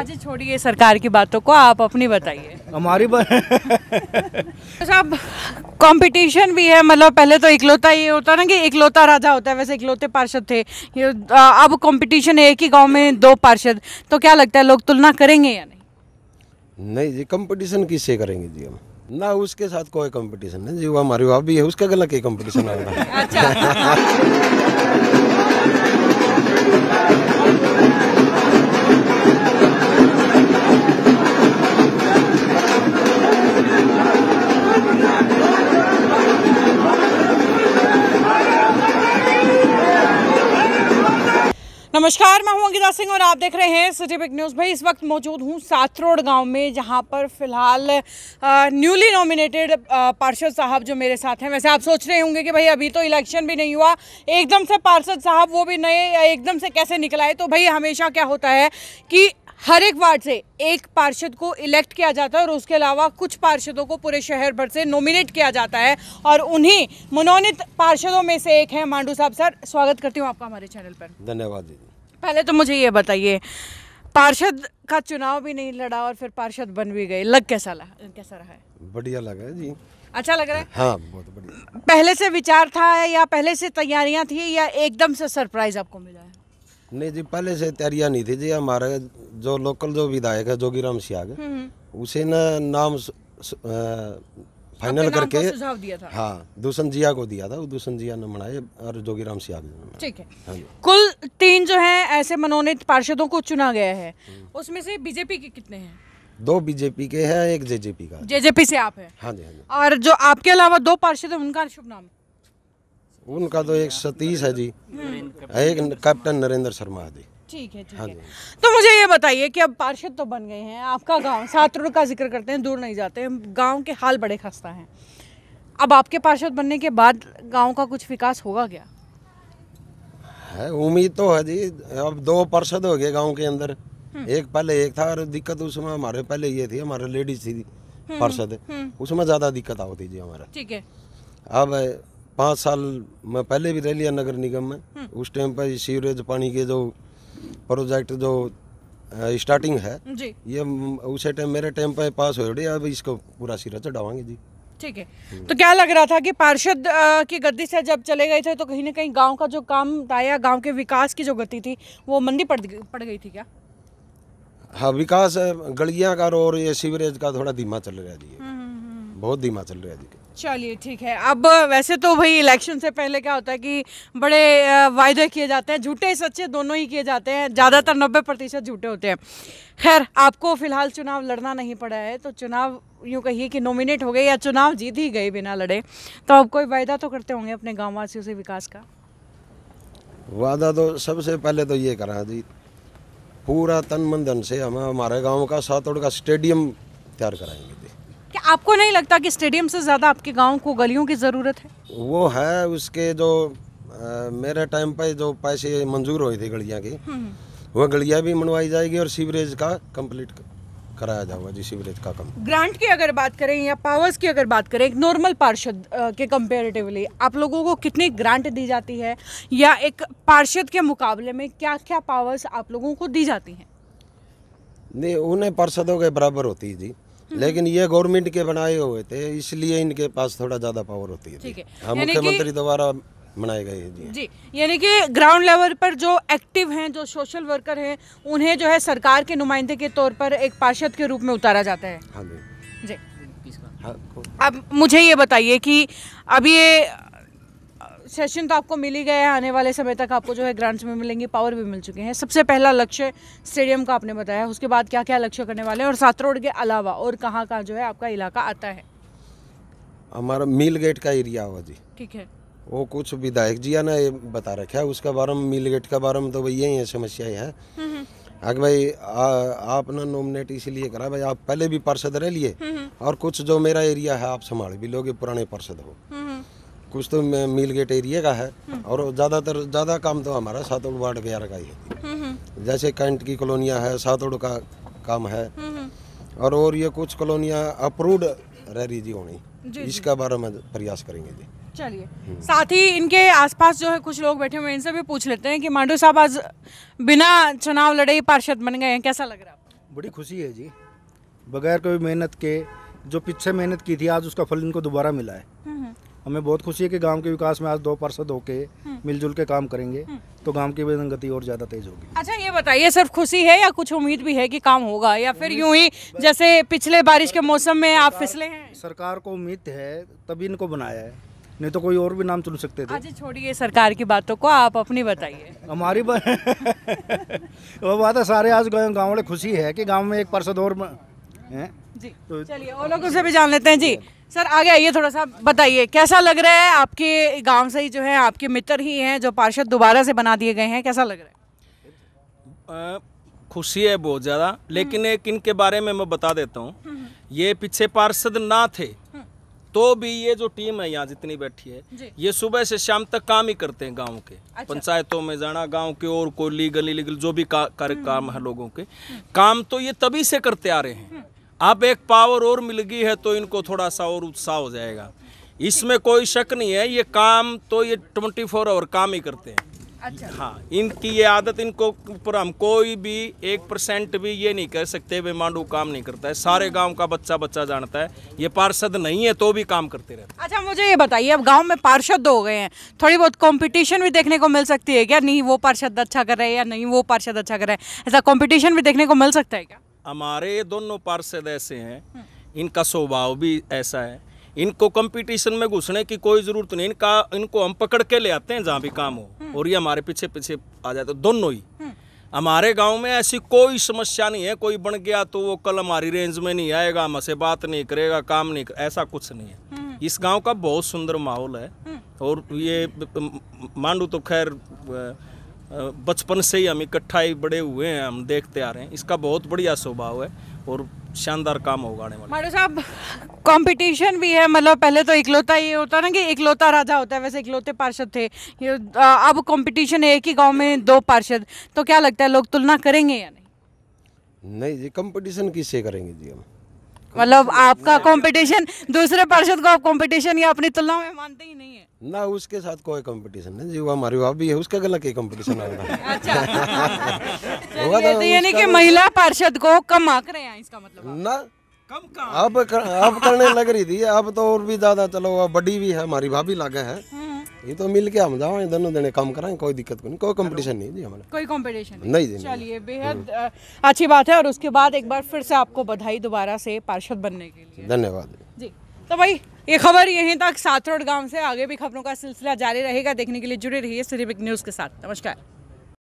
अच्छा छोड़िए सरकार की बातों को आप अपनी बताइए हमारी बात साहब कंपटीशन भी है मतलब पहले तो इकलौता ये होता ना कि इकलौता राजा होता है वैसे इकलौते पार्षद थे ये अब कंपटीशन है एक ही गांव में दो पार्षद तो क्या लगता है लोग तुलना करेंगे या नहीं नहीं जी कंपटीशन किससे करेंगे जी हम ना उसके साथ कोई कंपटीशन नहीं जी वो हमारे बाप भी है उसका गला के कंपटीशन आ रहा है नमस्कार मैं हूं अंकिता सिंह और आप देख रहे हैं सिटी बिग न्यूज़ भाई इस वक्त मौजूद हूं सातरोड गांव में जहां पर फिलहाल न्यूली नॉमिनेटेड पार्षद साहब जो मेरे साथ हैं वैसे आप सोच रहे होंगे कि भाई अभी तो इलेक्शन भी नहीं हुआ एकदम से पार्षद साहब वो भी नए एकदम से कैसे निकलाए तो भाई हमेशा क्या होता है कि हर एक वार्ड से एक पार्षद को इलेक्ट किया जाता है और उसके अलावा कुछ पार्षदों को पूरे शहर भर से नॉमिनेट किया जाता है और उन्हीं मनोनीत पार्षदों में से एक है मांडू साहब सर स्वागत करती हूँ आपका हमारे चैनल पर धन्यवाद दीदी पहले तो मुझे ये बताइए पार्षद का चुनाव भी नहीं लड़ा और फिर पार्षद बन भी गए लग कैसा लगा कैसा रहा है बढ़िया लगा है जी अच्छा लग रहा है हाँ बहुत बढ़िया पहले से विचार था या पहले से तैयारियां थी या एकदम से सरप्राइज आपको मिला है नहीं जी पहले से तैयारियां नहीं थी जी हमारे जो लोकल जो विधायक है जोगीराम सियाग हम्म। उसे ना नाम फाइनल करके सुझाव दिया था हाँ दूसन जिया को दिया था दूसन जिया ने मनाए और जोगीराम सियाग ने ठीक है हाँ कुल तीन जो है ऐसे मनोनीत पार्षदों को चुना गया है हम्म। उसमें से बीजेपी के कितने हैं दो बीजेपी के हैं एक जेजेपी का जेजेपी से आप हैं हाँ जी हाँ जी और जो आपके अलावा दो पार्षद हैं उनका शुभ नाम उनका तो एक सतीश है जी हम्म। एक कैप्टन नरेंद्र शर्मा जी ठीक है ठीक हाँ है हाँ तो मुझे ये बताइए कि अब पार्षद तो बन गए हैं आपका गांव सात रोड का जिक्र करते हैं दूर नहीं जाते हैं गांव के हाल बड़े खस्ता हैं अब आपके पार्षद बनने के बाद गांव का कुछ विकास होगा क्या है उम्मीद तो है जी अब दो पार्षद हो गए गांव के अंदर हम्म। एक पहले एक था और दिक्कत उसमें हमारे पहले ये थी हमारे लेडीज थी हम्म, पार्षद हम्म। उसमें ज़्यादा दिक्कत आती थी हमारा ठीक है अब पाँच साल में पहले भी रह लिया नगर निगम में उस टाइम पर सीवरेज पानी के जो प्रोजेक्ट जो स्टार्टिंग है जी ये उसे टाइम मेरे टाइम पे पास हो रही अब इसको पूरा सिरा चढ़ावांगे जी ठीक है हम्म। तो क्या लग रहा था कि पार्षद की गद्दी से जब चले गए थे तो कहीं ना कहीं गांव का जो काम आया गांव के विकास की जो गति थी वो मंदी पड़ पड़ गई थी क्या हाँ विकास गलियां का और ये सीवरेज का थोड़ा धीमा चल रहा है जी हम्म, हम्म, बहुत धीमा चल रहा है जी चलिए ठीक है अब वैसे तो भाई इलेक्शन से पहले क्या होता है कि बड़े वायदे किए जाते हैं झूठे सच्चे दोनों ही किए जाते हैं ज़्यादातर नब्बे प्रतिशत झूठे होते हैं खैर आपको फिलहाल चुनाव लड़ना नहीं पड़ा है तो चुनाव यूँ कहिए कि नॉमिनेट हो गए या चुनाव जीत ही गए बिना लड़े तो आप कोई वायदा तो करते होंगे अपने गाँव वासियों से विकास का वादा तो सबसे पहले तो ये करा जी पूरा तन मंदन से हम हमारे गाँव का सातोड़ का स्टेडियम तैयार कराएंगे आपको नहीं लगता कि स्टेडियम से ज़्यादा आपके गांव को गलियों की ज़रूरत है वो है उसके जो मेरे टाइम पे जो पैसे मंजूर हुई थी गलियाँ की हम्म। वह गलियाँ भी मनवाई जाएगी और सीवरेज का कम्प्लीट कराया जाऊंगा जी सीवरेज का काम ग्रांट की अगर बात करें या पावर्स की अगर बात करें एक नॉर्मल पार्षद के कंपेरेटिवली आप लोगों को कितनी ग्रांट दी जाती है या एक पार्षद के मुकाबले में क्या क्या पावर्स आप लोगों को दी जाती हैं नहीं उन्हें पार्षदों के बराबर होती है जी हम्म। लेकिन ये गवर्नमेंट के बनाए हुए थे इसलिए इनके पास थोड़ा ज्यादा पावर होती है हम हाँ, मुख्यमंत्री द्वारा बनाए गए जी, जी यानी कि ग्राउंड लेवल पर जो एक्टिव हैं जो सोशल वर्कर हैं उन्हें जो है सरकार के नुमाइंदे के तौर पर एक पार्षद के रूप में उतारा जाता है हाँ जी जी हाँ, अब मुझे ये बताइए कि अभी ये सेशन तो आपको मिल ही गए है आने वाले समय तक आपको जो है ग्रांट्स में मिलेंगे पावर भी मिल चुके हैं सबसे पहला लक्ष्य स्टेडियम का आपने बताया उसके बाद क्या क्या लक्ष्य करने वाले हैं और सात रोड के अलावा और कहाँ कहाँ जो है आपका इलाका आता है हमारा मिल गेट का एरिया हुआ जी ठीक है वो कुछ विधायक जी ये बता रखा है उसका बारे में मिल गेट का बारे में तो भाई यही है समस्या है आगे भाई आपने नॉमिनेट इसलिए करा भाई आप पहले भी पार्षद रह लिए और कुछ जो मेरा एरिया है आप संभाल भी लोगे पुराने पार्षद हो हम्म। कुछ तो मिल गेट एरिया का है हम्म। और ज़्यादातर ज़्यादा काम तो हमारा सातोड़ वार्ड ग्यारह का ही है हम्म, हम्म। जैसे कैंट की कॉलोनिया है सातोड़ का काम है और और ये कुछ कॉलोनिया अप्रूव्ड रह रही जी होनी इसका बारे में प्रयास करेंगे जी चलिए साथ ही इनके आसपास जो है कुछ लोग बैठे हुए इनसे भी पूछ लेते हैं कि मांडू साहब आज बिना चुनाव लड़े ही पार्षद बन गए हैं कैसा लग रहा है बड़ी खुशी है जी बगैर कोई मेहनत के जो पीछे मेहनत की थी आज उसका फल इनको दोबारा मिला है हमें बहुत खुशी है कि गांव के विकास में आज दो पार्षद होके हम्म। मिलजुल के काम करेंगे हम्म। तो गांव की गति और ज्यादा तेज होगी अच्छा ये बताइए सिर्फ खुशी है या कुछ उम्मीद भी है कि काम होगा या फिर यूं ही जैसे पिछले बारिश के मौसम में आप फिसले हैं सरकार को उम्मीद है तभी इनको बनाया है नहीं तो कोई और भी नाम चुन सकते थे अच्छा छोड़िए सरकार की बातों को आप अपनी बताइए हमारी वो बात है सारे आज गाँव वाले खुशी है की गाँव में एक पार्षद और जी तो- चलिए और लोगों से भी जान लेते हैं जी सर आगे आइए थोड़ा सा बताइए कैसा लग रहा है आपके गांव से ही जो है आपके मित्र ही हैं जो पार्षद दोबारा से बना दिए गए हैं कैसा लग रहा है खुशी है बहुत ज़्यादा लेकिन एक इनके बारे में मैं बता देता हूँ हम्म, हम्म। ये पीछे पार्षद ना थे हम्म। तो भी ये जो टीम है यहाँ जितनी बैठी है ये सुबह से शाम तक काम ही करते हैं गांव के अच्छा। पंचायतों में जाना गांव के और कोली गली लीगल जो भी का, कार्य काम है लोगों के काम तो ये तभी से करते आ रहे हैं अब एक पावर और मिल गई है तो इनको थोड़ा सा और उत्साह हो जाएगा इसमें कोई शक नहीं है ये काम तो ये ट्वेंटी फोर आवर काम ही करते हैं अच्छा। हाँ इनकी ये आदत इनको ऊपर हम कोई भी एक परसेंट भी ये नहीं कह सकते वे मांडू काम नहीं करता है सारे गांव का बच्चा बच्चा जानता है ये पार्षद नहीं है तो भी काम करते रहते अच्छा मुझे ये बताइए अब गांव में पार्षद हो गए हैं थोड़ी बहुत कंपटीशन भी देखने को मिल सकती है क्या नहीं वो पार्षद अच्छा कर रहे हैं या नहीं वो पार्षद अच्छा कर रहे हैं ऐसा कॉम्पिटिशन भी देखने को मिल सकता है क्या हमारे दोनों पार्षद ऐसे हैं हम्म। इनका स्वभाव भी ऐसा है इनको कंपटीशन में घुसने की कोई ज़रूरत नहीं इनका इनको हम पकड़ के ले आते हैं जहाँ भी काम हो हम्म। और ये हमारे पीछे पीछे आ जाते दोनों ही हम्म। हमारे गांव में ऐसी कोई समस्या नहीं है कोई बन गया तो वो कल हमारी रेंज में नहीं आएगा हमसे बात नहीं करेगा काम नहीं करेगा ऐसा कुछ नहीं है इस गांव का बहुत सुंदर माहौल है और ये मांडू तो खैर बचपन से ही हम इकट्ठा ही बड़े हुए हैं हम देखते आ रहे हैं इसका बहुत बढ़िया स्वभाव है और शानदार काम होगा आने साहब कंपटीशन भी है मतलब पहले तो इकलौता ये होता ना कि इकलौता राजा होता है वैसे इकलौते पार्षद थे अब कंपटीशन है एक ही गांव में दो पार्षद तो क्या लगता है लोग तुलना करेंगे या नहीं नहीं जी कंपटीशन किससे करेंगे जी हम मतलब आपका कंपटीशन दूसरे पार्षद को आप कंपटीशन या अपनी तुलना में मानते ही नहीं है ना उसके साथ कोई कंपटीशन नहीं जी हमारे बाप भी है उसका गला ही कंपटीशन अच्छा तो, तो यानी कि तो- महिला पार्षद को कम आंक रहे हैं इसका मतलब ना कम अब कर, अब करने लग रही थी अब तो और भी ज्यादा चलो बड़ी भी है हमारी भाभी लागे है हाँ। ये तो मिल के हम जाओ दोनों देने काम कराए कोई दिक्कत नहीं कोई कंपटीशन नहीं जी हमारा कोई कंपटीशन नहीं नहीं जी चलिए हम्म। बेहद अच्छी बात है और उसके बाद एक बार फिर से आपको बधाई दोबारा से पार्षद बनने के लिए धन्यवाद जी तो भाई ये खबर यहीं तक सातरोड गांव से आगे भी खबरों का सिलसिला जारी रहेगा देखने के लिए जुड़े रहिए सिर्फ न्यूज़ के साथ नमस्कार